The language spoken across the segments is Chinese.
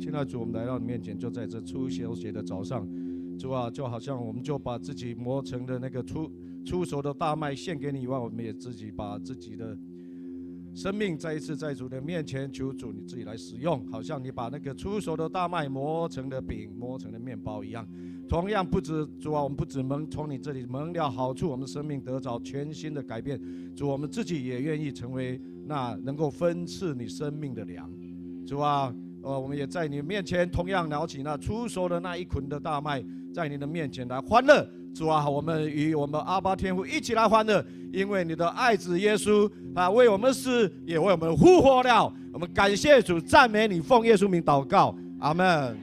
现在主，我们来到你面前，就在这初小雪的早上，主啊，就好像我们就把自己磨成的那个出出熟的大麦献给你。以外，我们也自己把自己的生命再一次在主的面前求主，你自己来使用，好像你把那个出熟的大麦磨成的饼、磨成的面包一样。同样，不止主啊，我们不止能从你这里蒙到好处，我们生命得着全新的改变。主，我们自己也愿意成为那能够分赐你生命的粮，主啊。呃，我们也在你面前同样拿起那出手的那一捆的大麦，在你的面前来欢乐，主啊，我们与我们阿巴天父一起来欢乐，因为你的爱子耶稣啊为我们死，也为我们复活了。我们感谢主，赞美你，奉耶稣名祷告，阿门。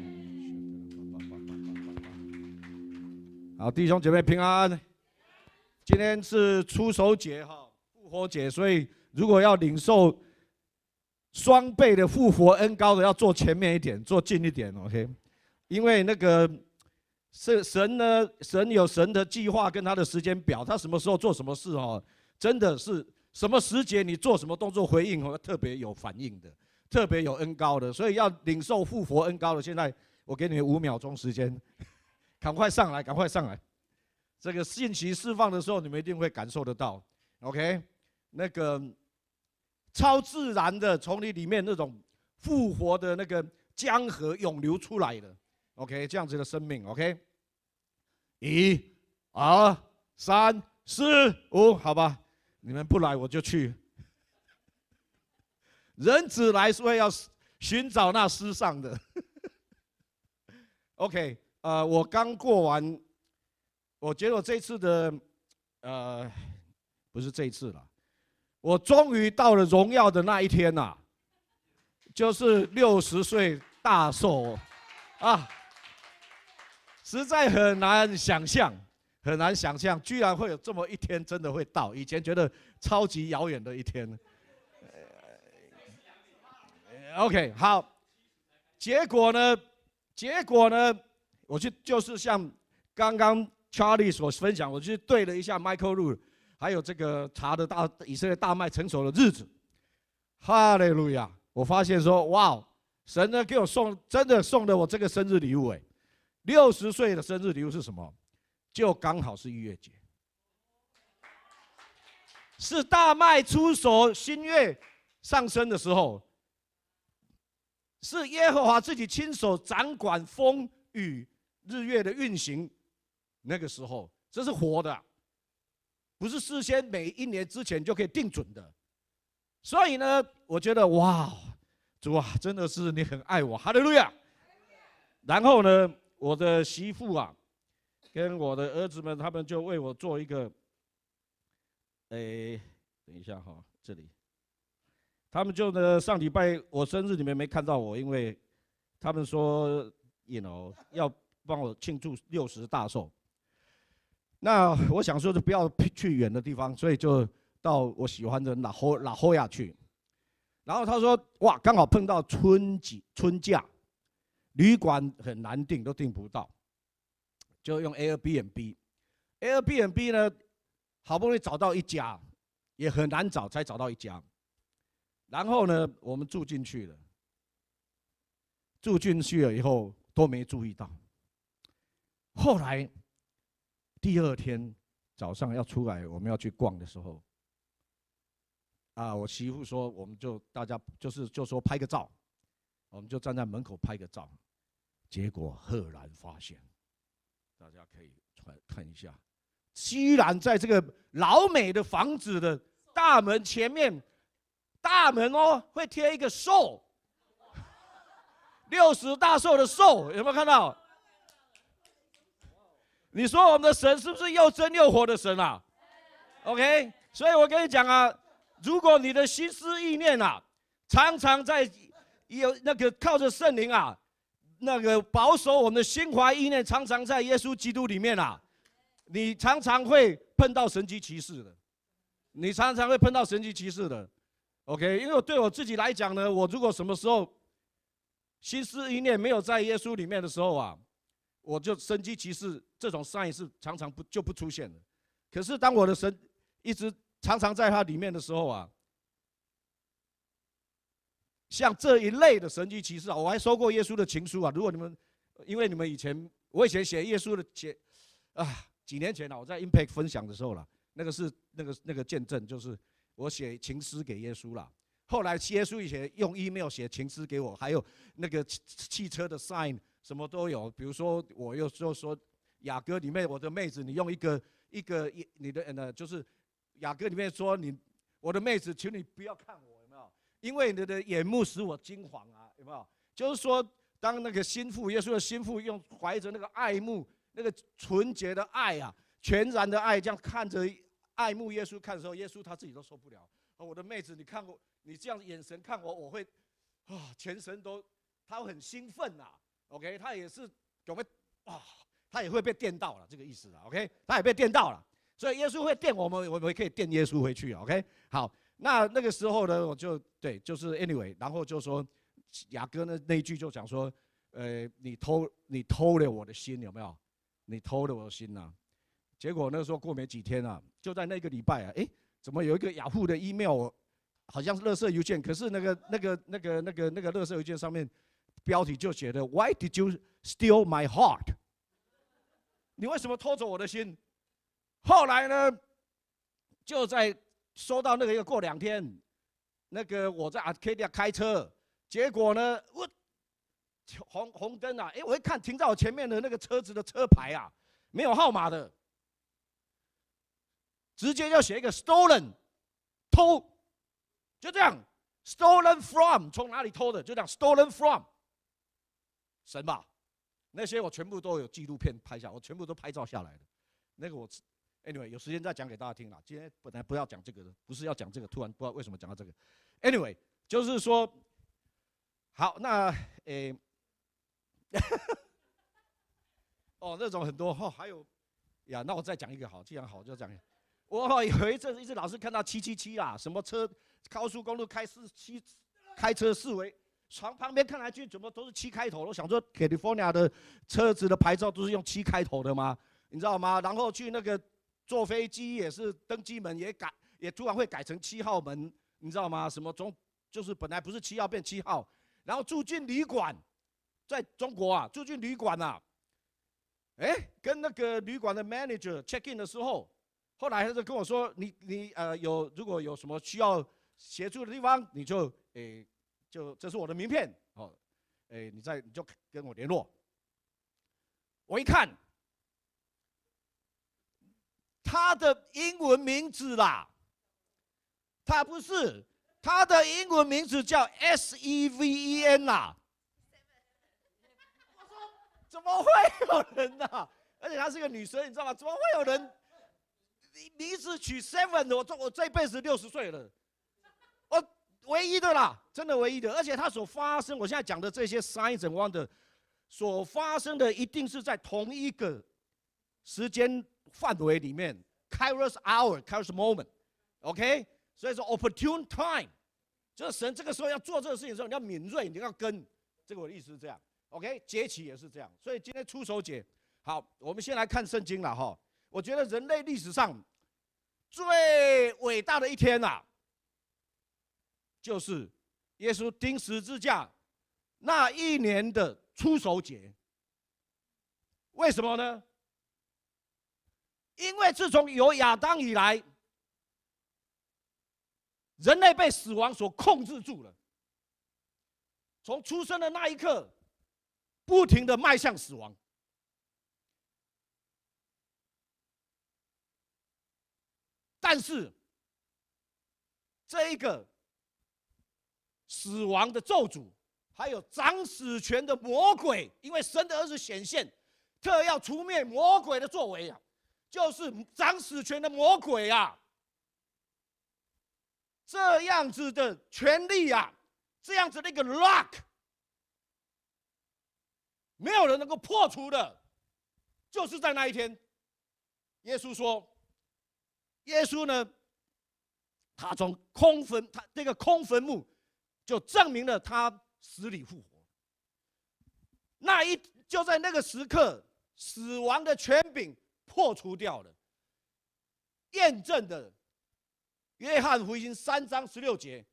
好，弟兄姐妹平安。今天是出手节哈，复活节，所以如果要领受。双倍的复活恩高的要坐前面一点，坐近一点，OK。因为那个是神呢，神有神的计划跟他的时间表，他什么时候做什么事哦，真的是什么时节你做什么动作回应哦，特别有反应的，特别有恩高的，所以要领受复活恩高的。现在我给你们五秒钟时间，赶快上来，赶快上来。这个信息释放的时候，你们一定会感受得到，OK。那个。超自然的，从你里面那种复活的那个江河涌流出来的，OK，这样子的生命，OK，一、二、三、四、五，好吧，你们不来我就去。人只来说要寻找那失上的，OK，呃，我刚过完，我觉得我这次的，呃，不是这一次了。我终于到了荣耀的那一天呐，就是六十岁大寿，啊，实在很难想象，很难想象，居然会有这么一天，真的会到。以前觉得超级遥远的一天。OK，好，结果呢？结果呢？我去就是像刚刚 Charlie 所分享，我去对了一下 Michael r l e 还有这个查的大以色列大麦成熟的日子，哈利路亚！我发现说哇哦，神呢给我送真的送的我这个生日礼物哎，六十岁的生日礼物是什么？就刚好是逾越节，是大麦出手，新月上升的时候，是耶和华自己亲手掌管风雨日月的运行，那个时候这是活的。不是事先每一年之前就可以定准的，所以呢，我觉得哇，主啊，真的是你很爱我，哈利路亚。然后呢，我的媳妇啊，跟我的儿子们，他们就为我做一个。哎，等一下哈，这里，他们就呢，上礼拜我生日，你们没看到我，因为他们说，y o u know，要帮我庆祝六十大寿。那 我想说，就不要去远的地方，所以就到我喜欢的拉霍拉霍亚去。然后他说：“哇，刚好碰到春季春假，旅馆很难订，都订不到，就用 Airbnb。Airbnb 呢，好不容易找到一家，也很难找，才找到一家。然后呢，我们住进去了。住进去了以后，都没注意到。后来。”第二天早上要出来，我们要去逛的时候，啊，我媳妇说，我们就大家就是就说拍个照，我们就站在门口拍个照，结果赫然发现，大家可以看一下，居然在这个老美的房子的大门前面，大门哦会贴一个寿，六十大寿的寿，有没有看到？你说我们的神是不是又真又活的神啊？OK，所以我跟你讲啊，如果你的心思意念啊，常常在有那个靠着圣灵啊，那个保守我们的心怀意念，常常在耶稣基督里面啊，你常常会碰到神级骑士的，你常常会碰到神级骑士的。OK，因为对我自己来讲呢，我如果什么时候心思意念没有在耶稣里面的时候啊，我就神机骑士。这种 sign 是常常不就不出现了，可是当我的神一直常常在它里面的时候啊，像这一类的神迹奇事，我还收过耶稣的情书啊。如果你们因为你们以前我以前写耶稣的写啊，几年前啦，我在 impact 分享的时候了，那个是那个那个见证，就是我写情诗给耶稣啦。后来耶稣以前用 email 写情诗给我，还有那个汽汽车的 sign 什么都有，比如说我又说说。雅歌里面，我的妹子，你用一个一个一你的呢，就是雅歌里面说你我的妹子，请你不要看我，有没有？因为你的眼目使我惊惶啊，有没有？就是说，当那个心腹，耶稣的心腹，用怀着那个爱慕、那个纯洁的爱啊，全然的爱，这样看着爱慕耶稣看的时候，耶稣他自己都受不了。我的妹子，你看过你这样眼神看我，我会啊，全身都他很兴奋呐。OK，他也是准备啊。他也会被电到了，这个意思了。OK，他也被电到了，所以耶稣会电我们，我们可以电耶稣回去。OK，好，那那个时候呢，我就对，就是 anyway，然后就说雅哥呢那一句就讲说，呃，你偷你偷了我的心，有没有？你偷了我的心呐？结果那个时候过没几天啊，就在那个礼拜啊，诶，怎么有一个雅虎的 email，好像是垃圾邮件，可是那个那个那个那个那个垃圾邮件上面标题就写的 Why did you steal my heart？你为什么偷走我的心？后来呢？就在收到那个，要过两天，那个我在阿 K a 开车，结果呢，我红红灯啊，哎，我一看停在我前面的那个车子的车牌啊，没有号码的，直接就写一个 stolen，偷，就这样，stolen from 从哪里偷的，就这样 stolen from，神吧。那些我全部都有纪录片拍下，我全部都拍照下来的。那个我，anyway 有时间再讲给大家听了。今天本来不要讲这个的，不是要讲这个，突然不知道为什么讲到这个。Anyway 就是说，好，那诶，哦，那种很多哈，还有，呀，那我再讲一个好，既然好就讲。我有一阵一直老是看到七七七啊，什么车高速公路开四七，开车四维。床旁边看来去怎么都是七开头，我想说 California 的车子的牌照都是用七开头的吗？你知道吗？然后去那个坐飞机也是登机门也改，也突然会改成七号门，你知道吗？什么中就是本来不是七号变七号，然后住进旅馆，在中国啊住进旅馆啊，哎，跟那个旅馆的 manager check in 的时候，后来他就跟我说：“你你呃有如果有什么需要协助的地方，你就诶。”就这是我的名片，哦，哎，你再你就跟我联络。我一看，他的英文名字啦，他不是，他的英文名字叫 Seven 啦。我说怎么会有人呢？而且她是个女生，你知道吗？怎么会有人名字取 Seven 的？我做我这辈子六十岁了。唯一的啦，真的唯一的，而且它所发生，我现在讲的这些 science wonder，所发生的一定是在同一个时间范围里面 c a r o s s h o u r c a r o s s moment，OK，所以说 opportune time，就是神这个时候要做这个事情的时候，你要敏锐，你要跟，这个我的意思是这样，OK，节气也是这样，所以今天出手解，好，我们先来看圣经了哈，我觉得人类历史上最伟大的一天呐。就是耶稣钉十字架那一年的出手节。为什么呢？因为自从有亚当以来，人类被死亡所控制住了，从出生的那一刻，不停的迈向死亡。但是这一个。死亡的咒诅，还有掌死权的魔鬼，因为神的儿子显现，特要除灭魔鬼的作为呀，就是掌死权的魔鬼呀。这样子的权利呀，这样子那个 lock，没有人能够破除的，就是在那一天，耶稣说，耶稣呢，他从空坟，他那个空坟墓。就证明了他死里复活，那一就在那个时刻，死亡的权柄破除掉了。验证的，约翰福音三章十六节，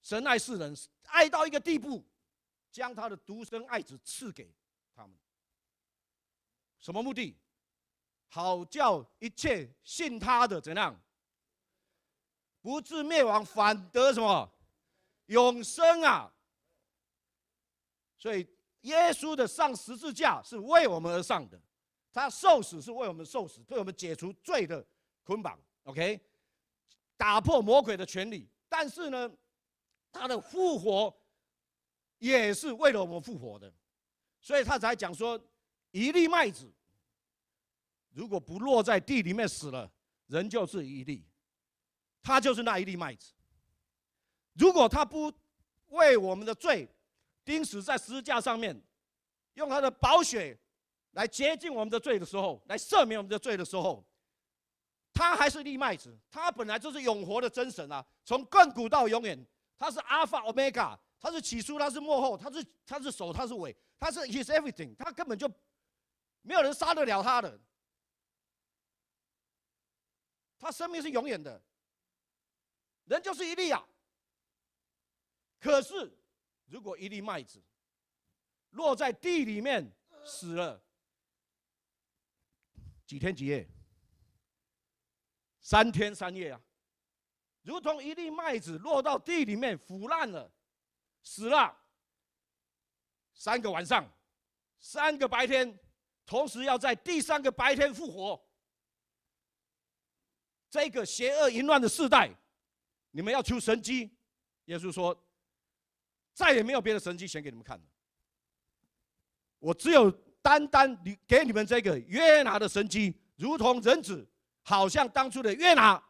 神爱世人，爱到一个地步，将他的独生爱子赐给他们。什么目的？好叫一切信他的怎样，不致灭亡，反得什么？永生啊！所以耶稣的上十字架是为我们而上的，他受死是为我们受死，为我们解除罪的捆绑。OK，打破魔鬼的权利。但是呢，他的复活也是为了我们复活的，所以他才讲说：一粒麦子，如果不落在地里面死了，人就是一粒，他就是那一粒麦子。如果他不为我们的罪钉死在十字架上面，用他的宝血来洁净我们的罪的时候，来赦免我们的罪的时候，他还是粒麦子，他本来就是永活的真神啊，从亘古到永远，他是阿尔法、欧米 Omega，他是起初，他是幕后，他是他是首，他是尾，他是 His Everything，他根本就没有人杀得了他的，他生命是永远的，人就是一粒啊。可是，如果一粒麦子落在地里面死了，几天几夜？三天三夜啊！如同一粒麦子落到地里面腐烂了，死了三个晚上，三个白天，同时要在第三个白天复活。这个邪恶淫乱的时代，你们要求神机，耶稣说。再也没有别的神迹显给你们看了。我只有单单你给你们这个约拿的神迹，如同人子，好像当初的约拿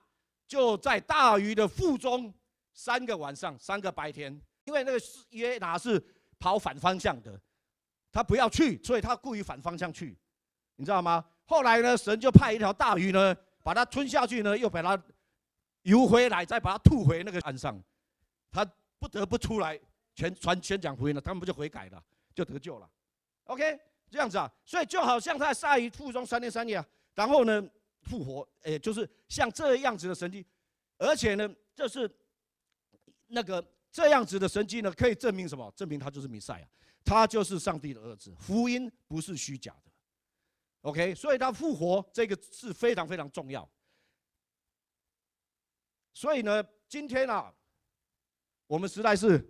就在大鱼的腹中三个晚上、三个白天。因为那个约拿是跑反方向的，他不要去，所以他故意反方向去，你知道吗？后来呢，神就派一条大鱼呢，把它吞下去呢，又把它游回来，再把它吐回那个岸上，他不得不出来。全传宣讲福音了，他们不就悔改了，就得救了。OK，这样子啊，所以就好像他在下鱼腹中三天三夜啊，然后呢复活，哎，就是像这样子的神迹，而且呢，这是那个这样子的神迹呢，可以证明什么？证明他就是弥赛啊，他就是上帝的儿子，福音不是虚假的。OK，所以他复活这个是非常非常重要。所以呢，今天啊，我们实在是。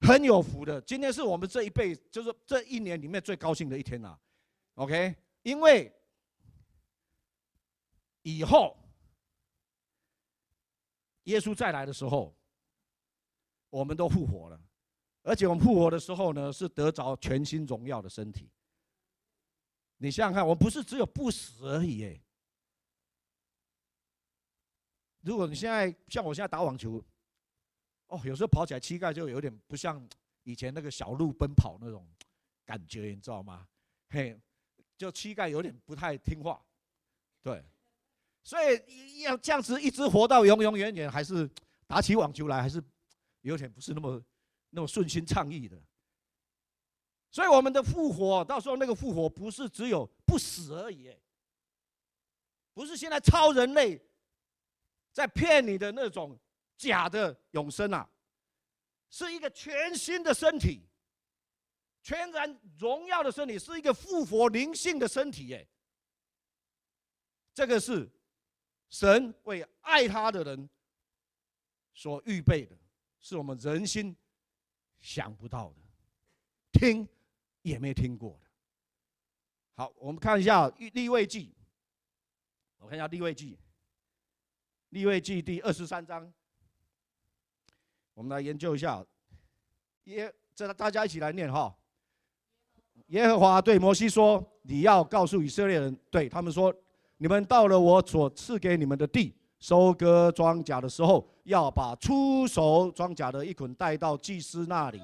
很有福的，今天是我们这一辈，就是这一年里面最高兴的一天啊。o k 因为以后耶稣再来的时候，我们都复活了，而且我们复活的时候呢，是得着全新荣耀的身体。你想想看，我不是只有不死而已耶？如果你现在像我现在打网球。哦，有时候跑起来膝盖就有点不像以前那个小鹿奔跑那种感觉，你知道吗？嘿，就膝盖有点不太听话，对。所以要这样子一直活到永永远远，还是打起网球来还是有点不是那么那么顺心畅意的。所以我们的复活到时候那个复活不是只有不死而已，不是现在超人类在骗你的那种。假的永生啊，是一个全新的身体，全然荣耀的身体，是一个复活灵性的身体。哎，这个是神为爱他的人所预备的，是我们人心想不到的，听也没听过的。好，我们看一下《立位记》，我看一下《立位记》，《立位记》第二十三章。我们来研究一下，耶，这大家一起来念哈。耶和华对摩西说：“你要告诉以色列人，对他们说，你们到了我所赐给你们的地，收割庄稼的时候，要把出售庄稼的一捆带到祭司那里，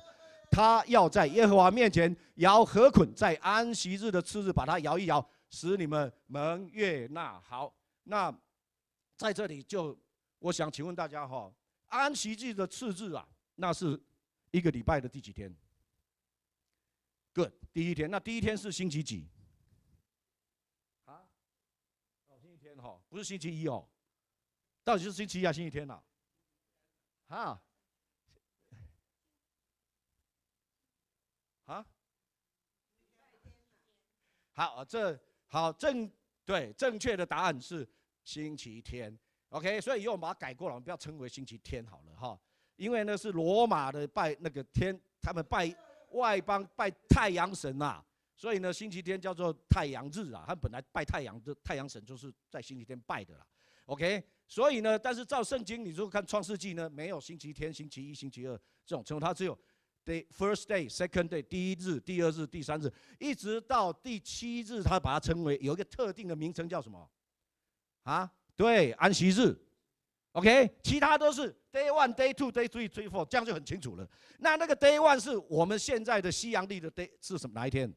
他要在耶和华面前摇禾捆，在安息日的次日把它摇一摇，使你们蒙悦纳。”好，那在这里就，我想请问大家哈。安息日的次日啊，那是一个礼拜的第几天？Good，第一天。那第一天是星期几？啊，星期天哈，不是星期一哦。到底是星期一啊，星期天呐？哈，啊？好，这好正对正确的答案是星期天。OK，所以以后我们把它改过了，我们不要称为星期天好了哈，因为呢是罗马的拜那个天，他们拜外邦拜太阳神啊，所以呢星期天叫做太阳日啊，他本来拜太阳的太阳神就是在星期天拜的啦。OK，所以呢，但是照圣经，你如果看创世纪呢，没有星期天、星期一、星期二这种称呼，它只有 day first day、second day，第一日、第二日、第三日，一直到第七日，它把它称为有一个特定的名称叫什么啊？对安息日，OK，其他都是 Day One、Day Two、Day Three、Day Four，这样就很清楚了。那那个 Day One 是我们现在的西阳历的 Day 是什么哪一天？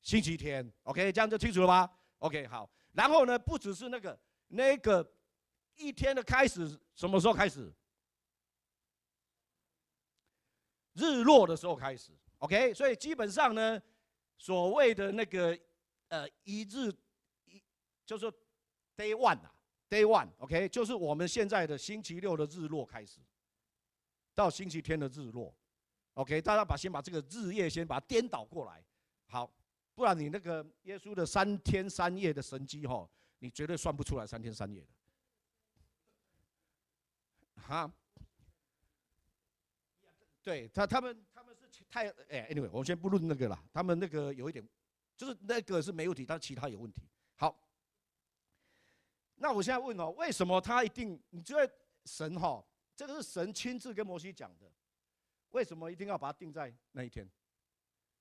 星期天，OK，这样就清楚了吧？OK，好。然后呢，不只是那个那个一天的开始什么时候开始？日落的时候开始，OK。所以基本上呢，所谓的那个呃一日一就是 Day One 啊。Day one，OK，就是我们现在的星期六的日落开始，到星期天的日落，OK，大家把先把这个日夜先把它颠倒过来，好，不然你那个耶稣的三天三夜的神机吼，你绝对算不出来三天三夜的，哈，对他他们他们是太哎，Anyway，我们先不论那个了，他们那个有一点，就是那个是没问题，但其他有问题。那我现在问哦，为什么他一定？你觉得神哈，这个是神亲自跟摩西讲的，为什么一定要把它定在那一天？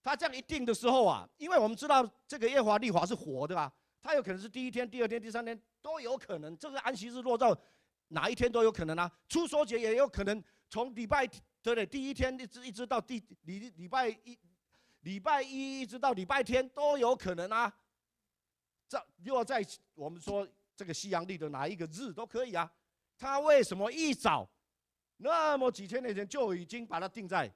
他这样一定的时候啊，因为我们知道这个耶华利华是活的吧？他有可能是第一天、第二天、第三天都有可能，这个安息日落到哪一天都有可能啊。出说节也有可能从礼拜对不对？第一天一直一直到第礼礼拜一、礼拜一一直到礼拜天都有可能啊。这若在我们说。这个西洋历的哪一个日都可以啊？他为什么一早那么几千年前就已经把它定在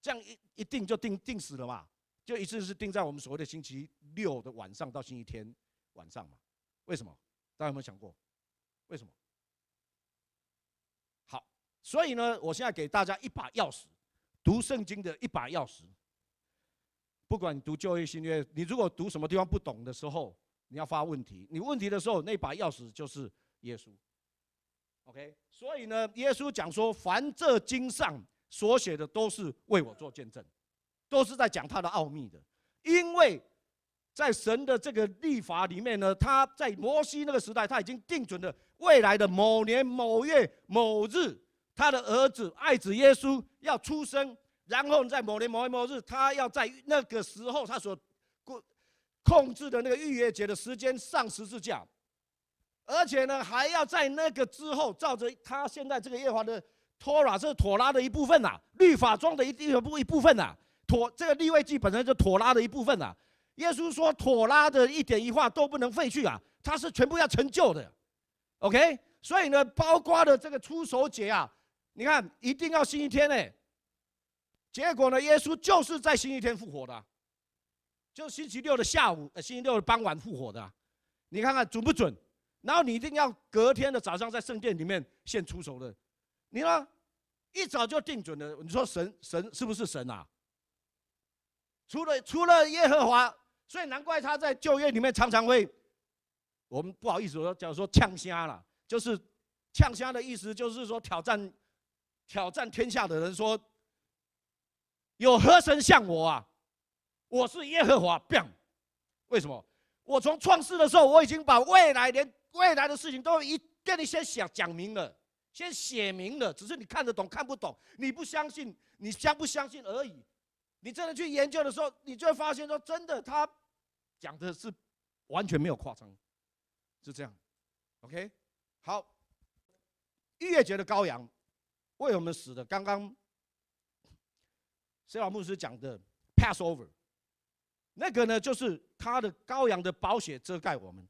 这样一一定就定定死了嘛？就一直是定在我们所谓的星期六的晚上到星期天晚上嘛？为什么？大家有没有想过？为什么？好，所以呢，我现在给大家一把钥匙，读圣经的一把钥匙。不管你读旧约新约，你如果读什么地方不懂的时候，你要发问题，你问题的时候，那把钥匙就是耶稣。OK，所以呢，耶稣讲说，凡这经上所写的，都是为我做见证，都是在讲他的奥秘的。因为，在神的这个立法里面呢，他在摩西那个时代，他已经定准了未来的某年某月某日，他的儿子爱子耶稣要出生，然后在某年某月某日，他要在那个时候，他所过。控制的那个逾越节的时间上十字架，而且呢，还要在那个之后，照着他现在这个耶华的托拉是妥拉的一部分呐，律法中的一一部一部分呐，妥这个立位记本身就妥拉的一部分呐。耶稣说妥拉的一点一画都不能废去啊，它是全部要成就的，OK。所以呢，包括的这个出手节啊，你看一定要星期天呢。结果呢，耶稣就是在星期天复活的。就星期六的下午，呃，星期六的傍晚复活的，你看看准不准？然后你一定要隔天的早上在圣殿里面现出手的，你呢，一早就定准了。你说神神是不是神啊？除了除了耶和华，所以难怪他在旧约里面常常会，我们不好意思说，假如说呛瞎了，就是呛瞎的意思，就是说挑战挑战天下的人说，有何神像我啊？我是耶和华 b a n g 为什么？我从创世的时候，我已经把未来连未来的事情都一跟你先想讲明了，先写明了，只是你看得懂看不懂，你不相信，你相不相信而已。你真的去研究的时候，你就会发现说，真的他讲的是完全没有夸张，是这样。OK，好，逾越节的羔羊为什么死的？刚刚谢老牧师讲的 Passover。那个呢，就是他的羔羊的宝血遮盖我们，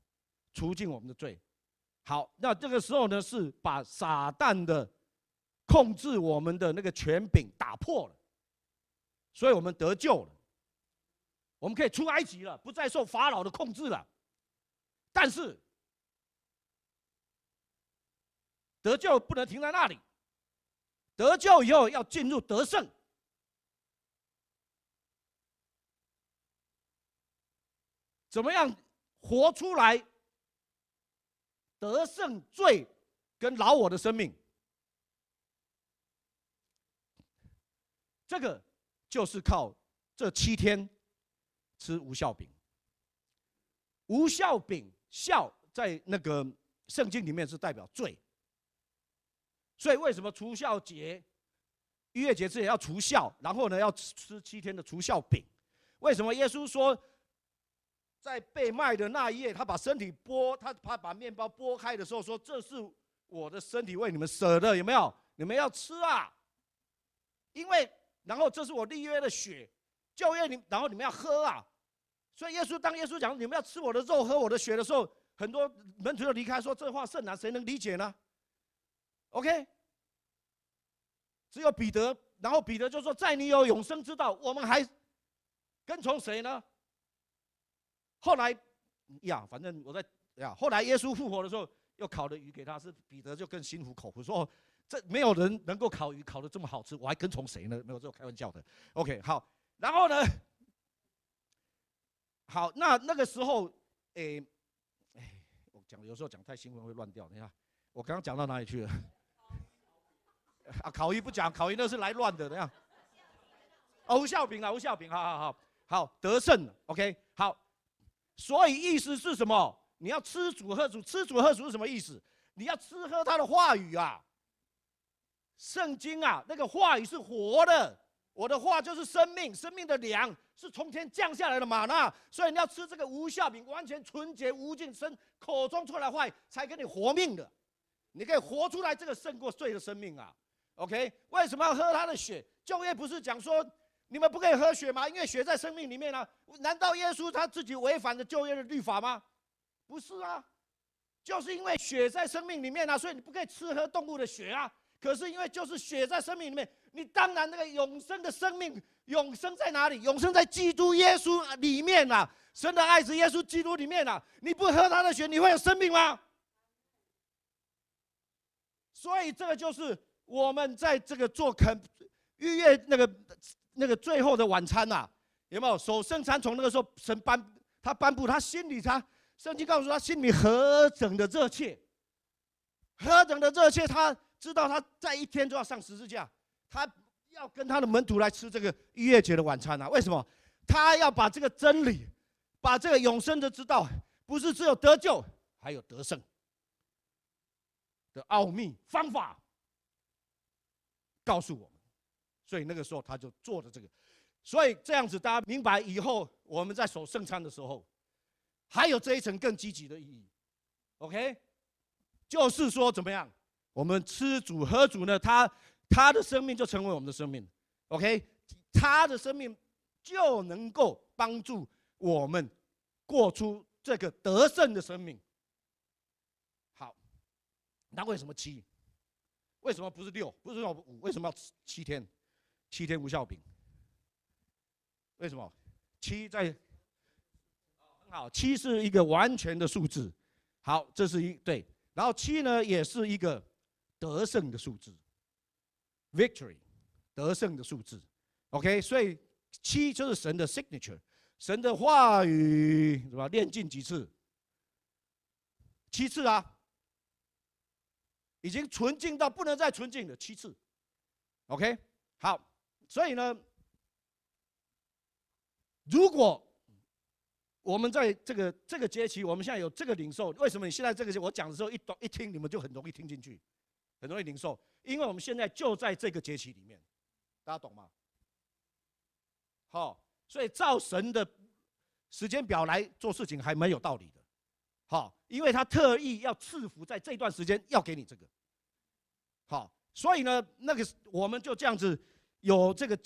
除尽我们的罪。好，那这个时候呢，是把撒旦的控制我们的那个权柄打破了，所以我们得救了，我们可以出埃及了，不再受法老的控制了。但是得救不能停在那里，得救以后要进入得胜。怎么样活出来？得胜罪跟老我的生命，这个就是靠这七天吃无效饼。无效饼，效在那个圣经里面是代表罪，所以为什么除效节、逾越节这也要除效，然后呢要吃七天的除效饼？为什么耶稣说？在被卖的那一夜，他把身体剥，他他把面包剥开的时候说：“这是我的身体，为你们舍的，有没有？你们要吃啊！因为然后这是我立约的血，就约你，然后你们要喝啊！所以耶稣当耶稣讲你们要吃我的肉，喝我的血的时候，很多门徒要离开，说这话甚难，谁能理解呢？OK，只有彼得，然后彼得就说：在你有永生之道，我们还跟从谁呢？后来，呀，反正我在呀。后来耶稣复活的时候，又烤的鱼给他，是彼得就更心服口服说：“这没有人能够烤鱼烤的这么好吃，我还跟从谁呢？”没有，这种开玩笑的。OK，好。然后呢？好，那那个时候，哎诶，我讲有时候讲太兴奋会乱掉。你看，我刚刚讲到哪里去了？啊，烤鱼不讲，烤鱼那是来乱的。下，样？吴孝平啊，吴孝平，好好好，好得胜。OK，好。所以意思是什么？你要吃主喝主，吃主喝主是什么意思？你要吃喝他的话语啊，圣经啊，那个话语是活的，我的话就是生命，生命的粮是从天降下来的嘛，那所以你要吃这个无效饼，完全纯洁无尽，生口中出来话才给你活命的，你可以活出来这个胜过罪的生命啊。OK，为什么要喝他的血？就业不是讲说？你们不可以喝血吗？因为血在生命里面啊！难道耶稣他自己违反了旧约的律法吗？不是啊，就是因为血在生命里面啊，所以你不可以吃喝动物的血啊。可是因为就是血在生命里面，你当然那个永生的生命，永生在哪里？永生在基督耶稣里面啊！神的爱子耶稣基督里面啊！你不喝他的血，你会有生命吗？所以这个就是我们在这个做肯预约那个。那个最后的晚餐呐，有没有？守圣餐从那个时候，神颁他颁布，他心里他圣经告诉他，心里何等的热切，何等的热切，他知道他在一天就要上十字架，他要跟他的门徒来吃这个逾越节的晚餐啊！为什么？他要把这个真理，把这个永生的之道，不是只有得救，还有得胜的奥秘方法告诉我们。所以那个时候他就做了这个，所以这样子大家明白以后，我们在守圣餐的时候，还有这一层更积极的意义。OK，就是说怎么样，我们吃主喝主呢？他他的生命就成为我们的生命。OK，他的生命就能够帮助我们过出这个得胜的生命。好，那为什么七？为什么不是六？不是五？为什么要七天？七天无效柄，为什么？七在很好，七是一个完全的数字。好，这是一对。然后七呢，也是一个得胜的数字 （Victory），得胜的数字。OK，所以七就是神的 signature，神的话语是吧？练进几次？七次啊，已经纯净到不能再纯净的七次。OK，好。所以呢，如果我们在这个这个节期，我们现在有这个零售，为什么你现在这个我讲的时候一懂一听你们就很容易听进去，很容易零售，因为我们现在就在这个节期里面，大家懂吗？好，所以造神的时间表来做事情还蛮有道理的，好，因为他特意要赐福在这段时间要给你这个，好，所以呢，那个我们就这样子。有这个，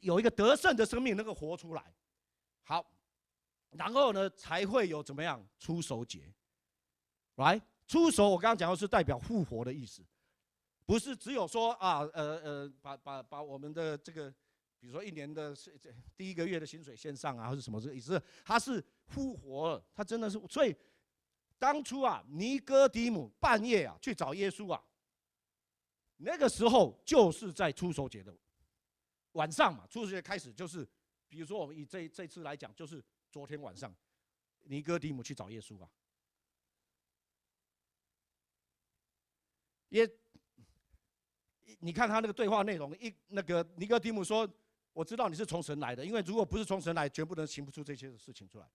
有一个得胜的生命能够活出来，好，然后呢，才会有怎么样？出手节，来出手。我刚刚讲的是代表复活的意思，不是只有说啊，呃呃，把把把我们的这个，比如说一年的，是这第一个月的薪水线上啊，或是什么意思？他是复活，他真的是。所以当初啊，尼哥底姆半夜啊去找耶稣啊，那个时候就是在出手节的。晚上嘛，初学开始就是，比如说我们以这这次来讲，就是昨天晚上，尼哥底姆去找耶稣啊。耶，你看他那个对话内容，一那个尼哥底姆说：“我知道你是从神来的，因为如果不是从神来，绝不能行不出这些事情出来。”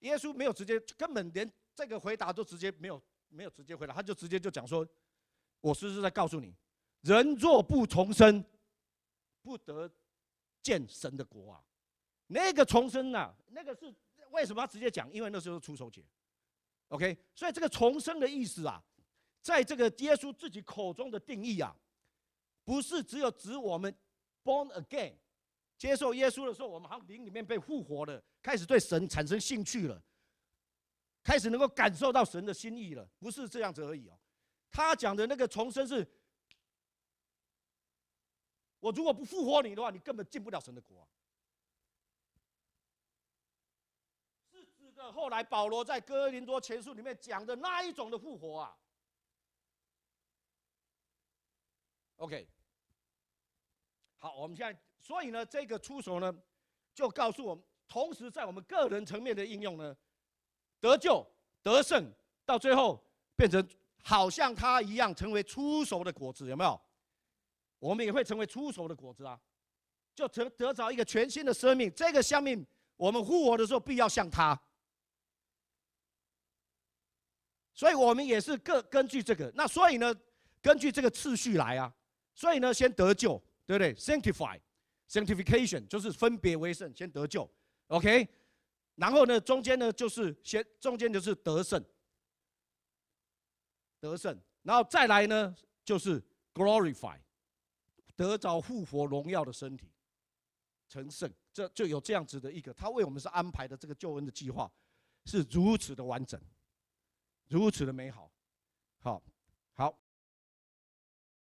耶稣没有直接，根本连这个回答都直接没有没有直接回答，他就直接就讲说：“我是不是在告诉你，人若不重生，不得见神的国啊！那个重生啊，那个是为什么要直接讲？因为那时候是出手节，OK。所以这个重生的意思啊，在这个耶稣自己口中的定义啊，不是只有指我们 born again 接受耶稣的时候，我们像灵里面被复活了，开始对神产生兴趣了，开始能够感受到神的心意了，不是这样子而已哦。他讲的那个重生是。我如果不复活你的话，你根本进不了神的国。是指的后来保罗在哥林多前书里面讲的那一种的复活啊。OK，好，我们现在所以呢，这个出手呢，就告诉我们，同时在我们个人层面的应用呢，得救、得胜，到最后变成好像他一样，成为出手的果子，有没有？我们也会成为出手的果子啊，就成得着一个全新的生命。这个生命，我们复活的时候，必要像他。所以，我们也是各根据这个。那所以呢，根据这个次序来啊。所以呢，先得救，对不对？Sanctify, sanctification 就是分别为圣，先得救。OK，然后呢，中间呢就是先中间就是得胜，得胜，然后再来呢就是 glorify。得着复活荣耀的身体，成圣，这就有这样子的一个，他为我们是安排的这个救恩的计划，是如此的完整，如此的美好，好。